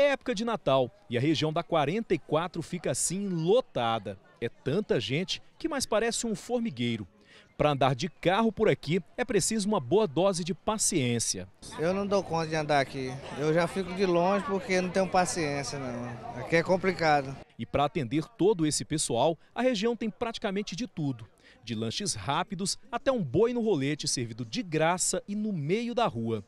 É época de Natal e a região da 44 fica assim lotada. É tanta gente que mais parece um formigueiro. Para andar de carro por aqui é preciso uma boa dose de paciência. Eu não dou conta de andar aqui. Eu já fico de longe porque não tenho paciência não. Aqui é complicado. E para atender todo esse pessoal, a região tem praticamente de tudo. De lanches rápidos até um boi no rolete servido de graça e no meio da rua.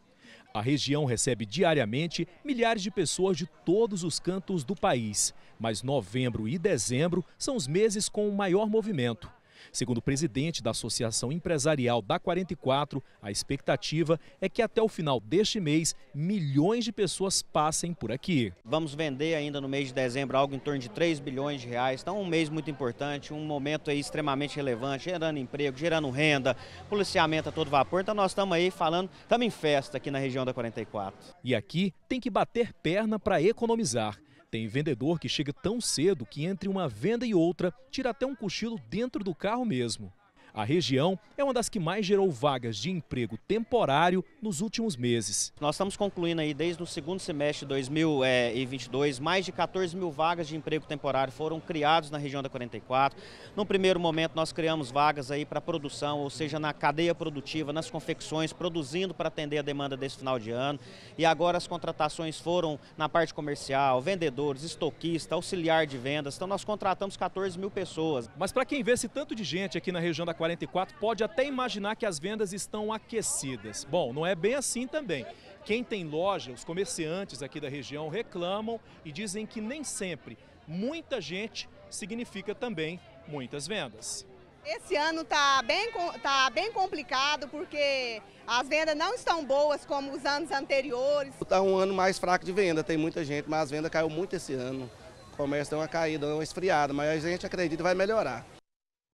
A região recebe diariamente milhares de pessoas de todos os cantos do país, mas novembro e dezembro são os meses com o maior movimento. Segundo o presidente da Associação Empresarial da 44, a expectativa é que até o final deste mês, milhões de pessoas passem por aqui. Vamos vender ainda no mês de dezembro algo em torno de 3 bilhões de reais. Então, um mês muito importante, um momento aí extremamente relevante, gerando emprego, gerando renda, policiamento a todo vapor. Então, nós estamos aí falando, estamos em festa aqui na região da 44. E aqui tem que bater perna para economizar. Tem vendedor que chega tão cedo que entre uma venda e outra tira até um cochilo dentro do carro mesmo. A região é uma das que mais gerou vagas de emprego temporário nos últimos meses. Nós estamos concluindo aí desde o segundo semestre de 2022, eh, mais de 14 mil vagas de emprego temporário foram criadas na região da 44. No primeiro momento nós criamos vagas aí para produção, ou seja, na cadeia produtiva, nas confecções, produzindo para atender a demanda desse final de ano. E agora as contratações foram na parte comercial, vendedores, estoquista, auxiliar de vendas. Então nós contratamos 14 mil pessoas. Mas para quem vê esse tanto de gente aqui na região da 44 pode até imaginar que as vendas estão aquecidas. Bom, não é bem assim também. Quem tem loja, os comerciantes aqui da região reclamam e dizem que nem sempre muita gente significa também muitas vendas. Esse ano está bem, tá bem complicado porque as vendas não estão boas como os anos anteriores. Está um ano mais fraco de venda, tem muita gente, mas as vendas caiu muito esse ano. O comércio deu uma caída, uma esfriada, mas a gente acredita que vai melhorar.